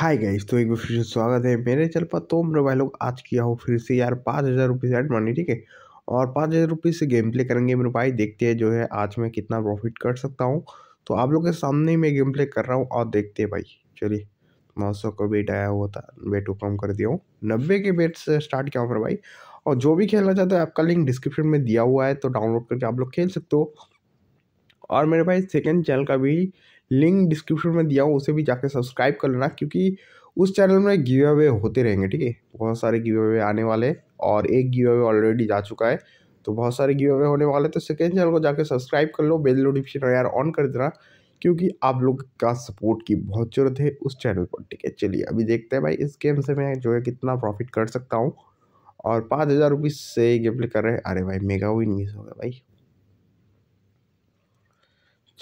hi guys तो एक बार फिर से स्वागत है मेरे चल पर तो मेरे भाई लोग आज किया हो फिर से यार पाँच हज़ार रुपीज़ एड मानी ठीक है और पाँच हज़ार रुपीज़ से गेम प्ले करेंगे मेरे भाई देखते हैं जो है आज मैं कितना प्रॉफिट कर सकता हूँ तो आप लोग के सामने ही मैं गेम प्ले कर रहा हूँ और देखते हैं भाई चलिए नौ सौ का बेट आया हुआ था बेट को कम कर दिया हूँ नब्बे के बेट से स्टार्ट किया हूँ मेरे भाई और जो भी खेलना चाहते हो आपका लिंक डिस्क्रिप्शन में दिया हुआ है तो डाउनलोड करके आप लोग खेल सकते हो और मेरे भाई सेकेंड चैनल का भी लिंक डिस्क्रिप्शन में दिया हूँ उसे भी जाके सब्सक्राइब कर लेना क्योंकि उस चैनल में गिव अवे होते रहेंगे ठीक है बहुत सारे गिव अवे आने वाले और एक गिव अवे ऑलरेडी जा चुका है तो बहुत सारे गिव अवे होने वाले तो सेकेंड चैनल को जाके सब्सक्राइब कर लो बेल नोटिफिकेशन यार ऑन कर देना क्योंकि आप लोग का सपोर्ट की बहुत ज़रूरत है उस चैनल पर ठीक है चलिए अभी देखते हैं भाई इस गेम से मैं जो है कितना प्रॉफिट कर सकता हूँ और पाँच हज़ार रुपीज़ से गेम प्ले कर रहे हैं अरे भाई मेगा विन मिस हो गया भाई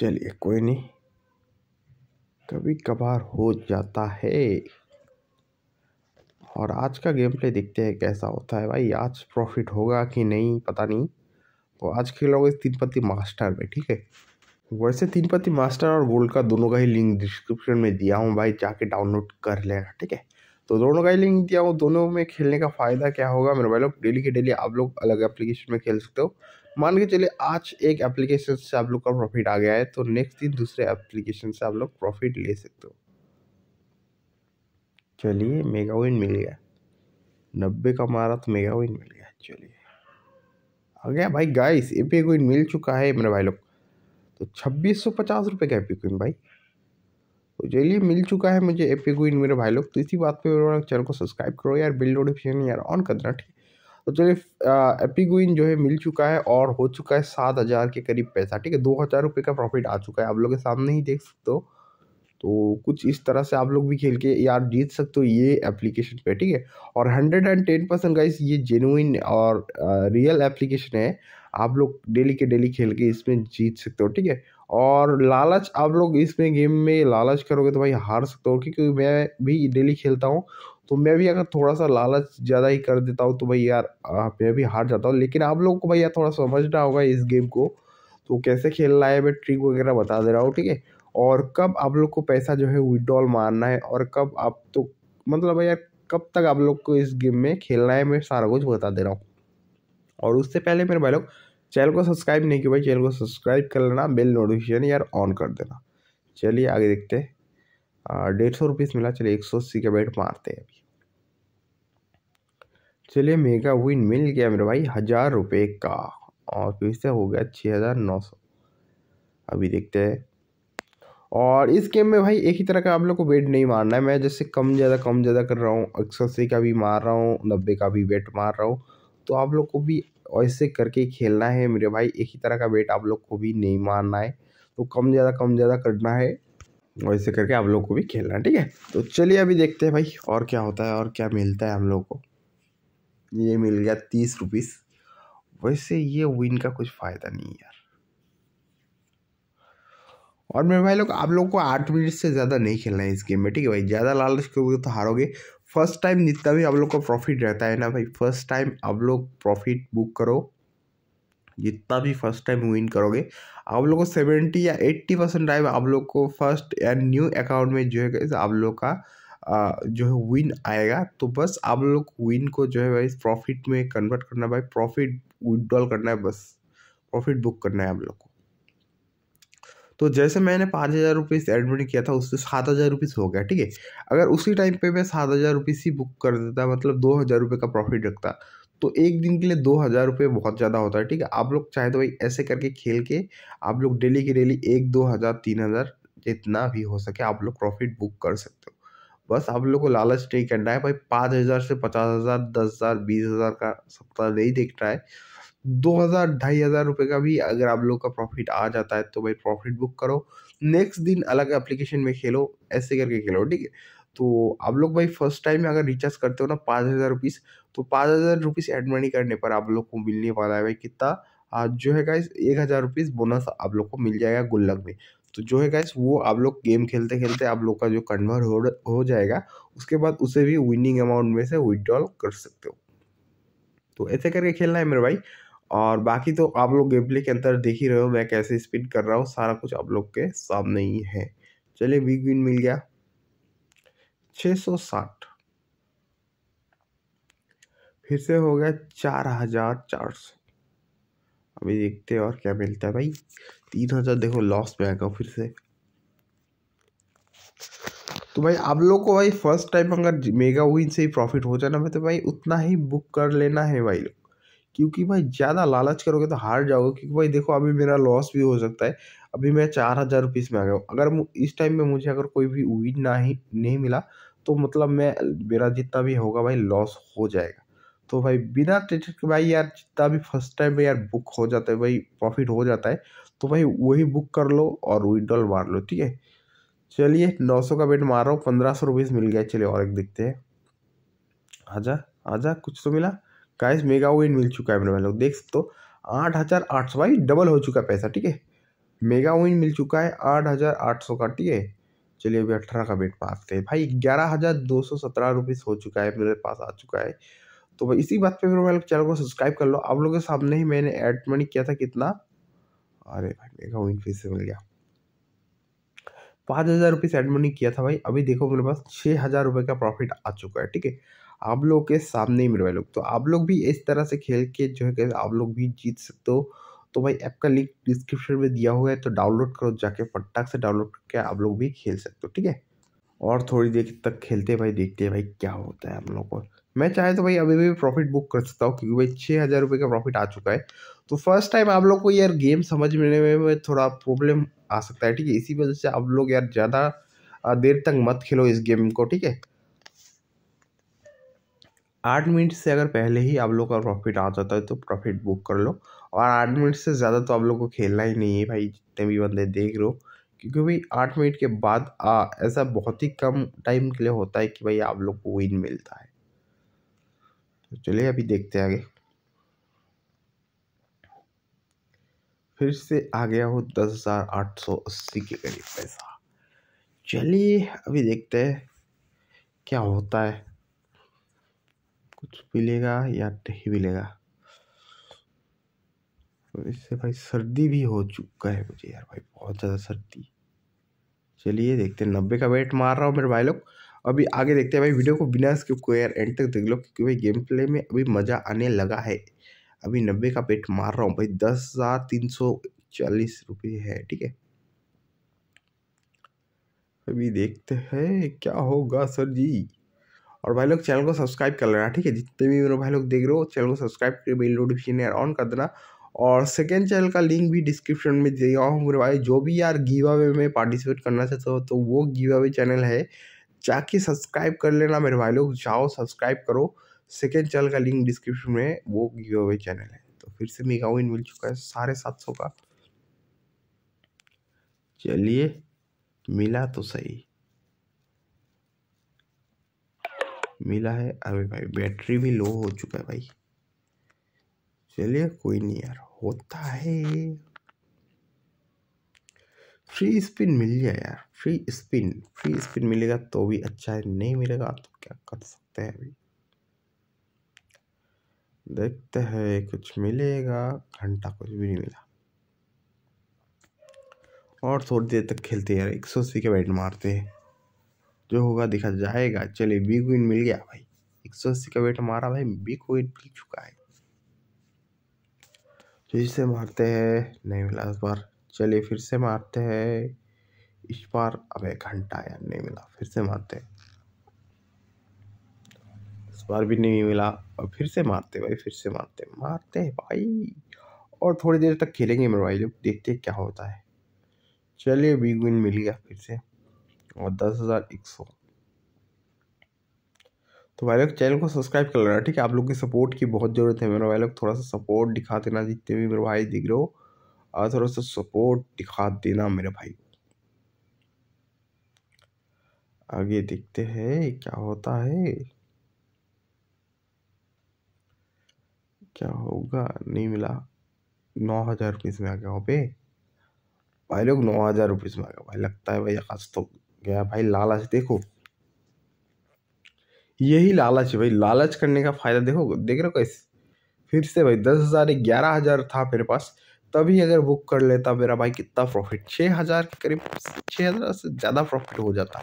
चलिए कोई नहीं कभी कभार हो जाता है और आज का गेम प्ले देखते हैं कैसा होता है भाई आज प्रॉफिट होगा कि नहीं पता नहीं तो आज खेलोगे तीन पत्ती मास्टर में ठीक है वैसे तीन पत्ती मास्टर और गोल्ड का दोनों का ही लिंक डिस्क्रिप्शन में दिया हूँ भाई जाके डाउनलोड कर लेना ठीक है तो दोनों का ही लिंक दिया हूँ दोनों में खेलने का फ़ायदा क्या होगा मेरे भाई लोग डेली के डेली आप लोग अलग एप्लीकेशन में खेल सकते हो मान के चलिए आज एक एप्लीकेशन से आप लोग का प्रॉफिट आ गया है तो नेक्स्ट दिन दूसरे एप्लीकेशन से आप लोग प्रॉफिट ले सकते हो चलिए मेगा विन मिल गया नब्बे का मारा तो मेगा विन मिल गया चलिए आ गया भाई गाइस एपी कोइन मिल चुका है मेरे भाई लोग तो छब्बीस सौ पचास रुपये का एपी कोइन भाई तो चलिए मिल चुका है मुझे एपिक्विन मेरे भाई लोग तो इसी बात पे चैनल को सब्सक्राइब करो यार बिल नोटिफिकेशन यार ऑन कर देना ठीक तो चलिए गुइन जो है मिल चुका है और हो चुका है सात हज़ार के करीब पैसा ठीक है दो हज़ार रुपये का प्रॉफिट आ चुका है आप लोग के सामने ही देख सकते हो तो कुछ इस तरह से आप लोग भी खेल के यार जीत सकते हो ये एप्लीकेशन पे ठीक है और hundred and ten percent guys ये जेनुइन और आ, रियल एप्लीकेशन है आप लोग डेली के डेली खेल के इसमें जीत सकते हो ठीक है और लालच आप लोग इसमें गेम में लालच करोगे तो भाई हार सकते हो क्योंकि मैं भी डेली खेलता हूँ तो मैं भी अगर थोड़ा सा लालच ज़्यादा ही कर देता हूँ तो भाई यार मैं भी हार जाता हूँ लेकिन आप लोगों को भैया थोड़ा समझना होगा इस गेम को तो कैसे खेलना है मैं ट्रिक वगैरह बता दे रहा हूँ ठीक है और कब आप लोग को पैसा जो है विड्रॉल मारना है और कब आप तो मतलब भैया कब तक आप लोग को इस गेम में खेलना है मैं सारा कुछ बता दे रहा हूँ और उससे पहले मेरे भाई लोग चैनल को सब्सक्राइब नहीं किया भाई चैनल को सब्सक्राइब कर लेना बेल नोटिफिकेशन यार ऑन कर देना चलिए आगे देखते डेढ़ सौ रुपीज़ मिला चलिए एक सौ अस्सी का बेट मारते हैं अभी चलिए मेगा विन मिल गया मेरे भाई हज़ार रुपये का और फिर से हो गया छः हज़ार नौ सौ अभी देखते हैं और इस गेम में भाई एक ही तरह का आप लोग को वेट नहीं मारना है मैं जैसे कम ज़्यादा कम ज़्यादा कर रहा हूँ एक सौ अस्सी का भी मार रहा हूँ नब्बे का भी वेट मार रहा हूँ तो आप लोग को भी ऐसे करके खेलना है मेरे भाई एक ही तरह का वेट आप लोग को भी नहीं मारना है तो कम ज़्यादा कम ज़्यादा करना है वैसे करके आप लोग को भी खेलना है ठीक है तो चलिए अभी देखते हैं भाई और क्या होता है और क्या मिलता है हम लोग को ये मिल गया तीस रुपीज़ वैसे ये विन का कुछ फ़ायदा नहीं यार और मेरे भाई लोग आप लोग को आठ मिनट से ज़्यादा नहीं खेलना है इस गेम में ठीक है भाई ज़्यादा लालच करोगे तो हारोगे फर्स्ट टाइम जितना भी आप लोग का प्रॉफिट रहता है ना भाई फर्स्ट टाइम आप लोग प्रॉफिट बुक करो जितना भी फर्स्ट टाइम विन करोगे आप लोग को सेवेंटी या एट्टी परसेंट टाइम आप लोग को फर्स्ट या न्यू अकाउंट में जो है आप लोग का जो है विन आएगा तो बस आप लोग विन को जो है भाई प्रॉफिट में कन्वर्ट करना भाई प्रॉफिट विदड्रॉल करना है बस प्रॉफिट बुक करना है आप लोग को तो जैसे मैंने पाँच हज़ार रुपीज़ एडमिट किया था उससे सात हज़ार रुपीज़ हो गया ठीक है अगर उसी टाइम पे मैं सात हज़ार रुपीज़ ही बुक कर देता मतलब दो हज़ार रुपये का प्रॉफिट रखता तो एक दिन के लिए दो हज़ार रुपये बहुत ज़्यादा होता है ठीक है आप लोग चाहे तो भाई ऐसे करके खेल के आप लोग डेली की डेली एक दो हज़ार तीन हज़ार जितना भी हो सके आप लोग प्रॉफिट बुक कर सकते हो बस आप लोग को लालच नहीं करना है भाई पाँच हज़ार से पचास हज़ार दस हज़ार बीस हज़ार का सप्ताह नहीं देखना है दो हज़ार ढाई हज़ार रुपये का भी अगर आप लोग का प्रॉफिट आ जाता है तो भाई प्रॉफिट बुक करो नेक्स्ट दिन अलग एप्लीकेशन में खेलो ऐसे करके खेलो ठीक है तो आप लोग भाई फर्स्ट टाइम में अगर रिचार्ज करते हो ना पाँच हज़ार रुपीज़ तो पाँच हज़ार रुपीज़ एड मनी करने पर आप लोग को मिलने वाला है भाई कितना जो है गाइस एक हज़ार रुपीज़ बोनस आप लोग को मिल जाएगा गुल्लक में तो जो है गाइस वो आप लोग गेम खेलते खेलते आप लोग का जो कन्वर्ट हो, हो जाएगा उसके बाद उसे भी विनिंग अमाउंट में से विदड्रॉल कर सकते हो तो ऐसे करके खेलना है मेरे भाई और बाकी तो आप लोग गेम प्ले के अंदर देख ही रहे हो मैं कैसे स्पिन कर रहा हूँ सारा कुछ आप लोग के सामने ही है चलिए बिग विन मिल गया 660 फिर से हो गया चार हजार चार सौ अभी देखते हैं और क्या मिलता है भाई तीन हजार देखो लॉस में आएगा फिर से तो भाई आप लोग को भाई फर्स्ट टाइम अगर मेगा विन से ही प्रॉफिट हो जाना भाई तो भाई उतना ही बुक कर लेना है भाई लोग क्योंकि भाई ज़्यादा लालच करोगे तो हार जाओगे क्योंकि भाई देखो अभी मेरा लॉस भी हो सकता है अभी मैं चार हज़ार रुपीज़ में आ गया हूँ अगर इस टाइम में मुझे अगर कोई भी उम्मीद ना ही नहीं मिला तो मतलब मैं मेरा जितना भी होगा भाई लॉस हो जाएगा तो भाई बिना टेंशन के भाई यार जितना भी फर्स्ट टाइम में यार बुक हो जाता है भाई प्रॉफिट हो जाता है तो भाई वही बुक कर लो और विड्रॉल मार लो ठीक है चलिए नौ सौ का बेट मारो पंद्रह सौ रुपीज़ मिल गया चलिए और एक देखते हैं आजा आजा कुछ तो मिला कैश मेगा विन मिल चुका है अपने भाई लोग देख सकते हो आठ हज़ार आठ सौ भाई डबल हो चुका है पैसा ठीक है मेगा विन मिल चुका है आठ हज़ार आठ सौ का ठीक है चलिए अभी अठारह का बेट पास हैं भाई ग्यारह हज़ार दो सौ सत्रह रुपीज़ हो चुका है मेरे पास आ चुका है तो भाई इसी बात पे फिर मैं चैनल को सब्सक्राइब कर लो आप लोगों के सामने ही मैंने एड मनी किया था कितना अरे भाई मेगा विन फिर से मिल गया पाँच हज़ार रुपये से एड मनी किया था भाई अभी देखो मेरे पास छः हज़ार रुपये का प्रॉफिट आ चुका है ठीक है आप लोग के सामने ही मेरे लोग तो आप लोग भी इस तरह से खेल के जो है कि आप लोग भी जीत सकते हो तो भाई ऐप का लिंक डिस्क्रिप्शन में दिया हुआ है तो डाउनलोड करो जाके फटाक से डाउनलोड करके आप लोग भी खेल सकते हो ठीक है और थोड़ी देर तक खेलते भाई देखते हैं भाई क्या होता है हम लोग को मैं चाहे तो भाई अभी भी प्रॉफिट बुक कर सकता हूँ क्योंकि भाई छः हज़ार रुपये का प्रॉफिट आ चुका है तो फर्स्ट टाइम आप लोग को यार गेम समझ में थोड़ा प्रॉब्लम आ सकता है ठीक है इसी वजह से आप लोग यार ज़्यादा देर तक मत खेलो इस गेम को ठीक है आठ मिनट से अगर पहले ही आप लोग का प्रॉफिट आ जाता है तो प्रॉफिट बुक कर लो और आठ मिनट से ज़्यादा तो आप लोग को खेलना ही नहीं है भाई जितने भी बंदे देख रहे हो क्योंकि भाई आठ मिनट के बाद आ ऐसा बहुत ही कम टाइम के लिए होता है कि भाई आप लोग को विन मिलता है तो चलिए अभी देखते हैं आगे फिर से आ गया हो दस हज़ार आठ सौ अस्सी के करीब पैसा चलिए अभी देखते हैं क्या होता है कुछ मिलेगा या नहीं मिलेगा तो इससे भाई सर्दी भी हो चुका है मुझे यार भाई बहुत ज़्यादा सर्दी चलिए देखते हैं नब्बे का वेट मार रहा हूँ मेरे भाई लोग अभी आगे देखते हैं भाई वीडियो को बिना स्किप को यार एंड तक देख लो क्योंकि भाई गेम प्ले में अभी मज़ा आने लगा है अभी नब्बे का पेट मार रहा हूँ भाई दस हज़ार तीन सौ चालीस रुपये है ठीक है अभी देखते हैं क्या होगा सर जी और भाई लोग चैनल को सब्सक्राइब कर लेना ठीक है जितने भी मेरे भाई लोग देख रहे हो चैनल को सब्सक्राइब करके बेल नोटिफिकेशन यार ऑन कर देना और सेकेंड चैनल का लिंक भी डिस्क्रिप्शन में दे रहा हूँ मेरे भाई जो भी यार गीवा अवे में पार्टिसिपेट करना चाहते हो तो वो गीवा अवे चैनल है जाके सब्सक्राइब कर लेना मेरे भाई लोग जाओ सब्सक्राइब करो सेकेंड चैनल का लिंक डिस्क्रिप्शन में वो गीवा अवे चैनल है तो फिर से मेगा विन मिल चुका है साढ़े सात सौ का चलिए मिला तो सही मिला है अरे भाई बैटरी भी लो हो चुका है भाई चलिए कोई नहीं यार होता है फ्री स्पिन मिल जाए यार फ्री स्पिन फ्री स्पिन मिलेगा तो भी अच्छा है नहीं मिलेगा तो क्या कर सकते हैं अभी देखते हैं कुछ मिलेगा घंटा कुछ भी नहीं मिला और थोड़ी देर तक खेलते यार एक सौ अस्सी के बैट मारते हैं जो होगा देखा जाएगा चलिए बिग विन मिल गया भाई एक सौ अस्सी का वेट मारा भाई बिग विन मिल चुका है फिर से मारते हैं नहीं मिला इस बार चलिए फिर से मारते हैं इस बार अब एक घंटा यार नहीं मिला फिर से मारते हैं इस बार भी नहीं मिला और फिर से मारते भाई फिर से मारते मारते हैं भाई और थोड़ी देर तक खेलेंगे मेरे भाई लोग देखते क्या होता है चलिए बिग विन मिल गया फिर से और दस हज़ार एक सौ तो भाई लोग चैनल को सब्सक्राइब कर लेना ठीक है आप लोग की सपोर्ट की बहुत ज़रूरत है मेरे भाई लोग थोड़ा सा सपोर्ट दिखा देना जितने भी मेरे भाई दिख रहे हो और थोड़ा सा सपोर्ट दिखा देना मेरे भाई आगे देखते हैं क्या होता है क्या होगा नहीं मिला नौ हज़ार रुपीज़ में आ गया वहाँ पे भाई लोग नौ हज़ार रुपीज़ में आ गया भाई लगता है भाई आज तो गया भाई लालच देखो यही लालच भाई लालच करने का फायदा देखो देख रहे हो कैसे फिर से भाई दस हज़ार ग्यारह हज़ार था मेरे पास तभी अगर बुक कर लेता मेरा भाई कितना प्रॉफिट छः हज़ार के करीब छः हज़ार से ज़्यादा प्रॉफिट हो जाता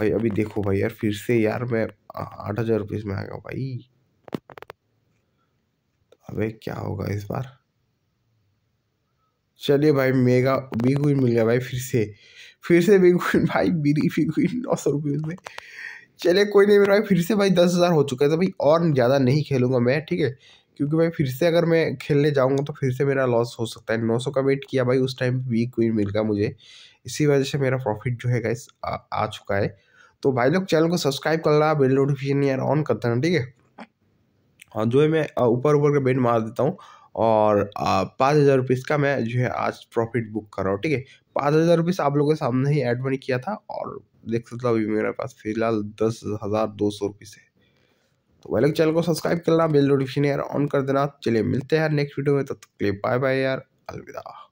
भाई अभी देखो भाई यार फिर से यार मैं आठ हज़ार रुपीज़ में आ गया भाई अबे क्या होगा इस बार चलिए भाई मेगा बिग विन मिल गया भाई फिर से फिर से बेगुन भाई मेरी बेगुन नौ सौ रुपये उसमें चले कोई नहीं मेरा भाई फिर से भाई दस हज़ार हो चुका है तो भाई और ज़्यादा नहीं खेलूँगा मैं ठीक है क्योंकि भाई फिर से अगर मैं खेलने जाऊँगा तो फिर से मेरा लॉस हो सकता है नौ सौ का वेट किया भाई उस टाइम वीक क्वीन मिल गया मुझे इसी वजह से मेरा प्रॉफिट जो है गाइस आ, चुका है तो भाई लोग चैनल को सब्सक्राइब कर रहा बेल नोटिफिकेशन यार ऑन करते ना ठीक है और जो है मैं ऊपर ऊपर का बेट मार देता हूँ और पाँच हज़ार रुपये इसका मैं जो है आज प्रॉफिट बुक कर रहा हूँ ठीक है पाँच हज़ार से आप लोगों के सामने ही एड मनी किया था और देख सकते हो अभी मेरे पास फिलहाल दस हज़ार दो सौ रुपये से तो भाई चैनल को सब्सक्राइब करना बेल नोटिफिकेशन यार ऑन कर देना चलिए मिलते हैं यार नेक्स्ट वीडियो में तब तो तक के लिए बाय बाय यार अलविदा